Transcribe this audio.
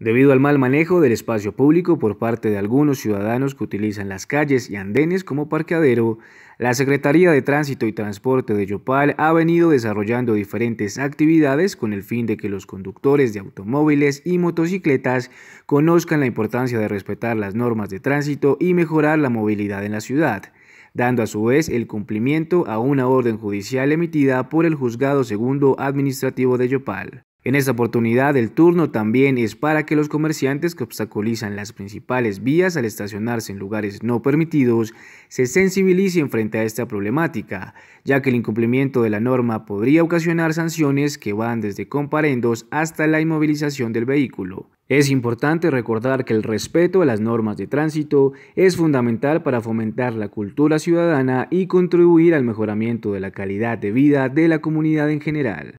debido al mal manejo del espacio público por parte de algunos ciudadanos que utilizan las calles y andenes como parqueadero, la Secretaría de Tránsito y Transporte de Yopal ha venido desarrollando diferentes actividades con el fin de que los conductores de automóviles y motocicletas conozcan la importancia de respetar las normas de tránsito y mejorar la movilidad en la ciudad dando a su vez el cumplimiento a una orden judicial emitida por el Juzgado Segundo Administrativo de Yopal. En esta oportunidad el turno también es para que los comerciantes que obstaculizan las principales vías al estacionarse en lugares no permitidos se sensibilicen frente a esta problemática, ya que el incumplimiento de la norma podría ocasionar sanciones que van desde comparendos hasta la inmovilización del vehículo. Es importante recordar que el respeto a las normas de tránsito es fundamental para fomentar la cultura ciudadana y contribuir al mejoramiento de la calidad de vida de la comunidad en general.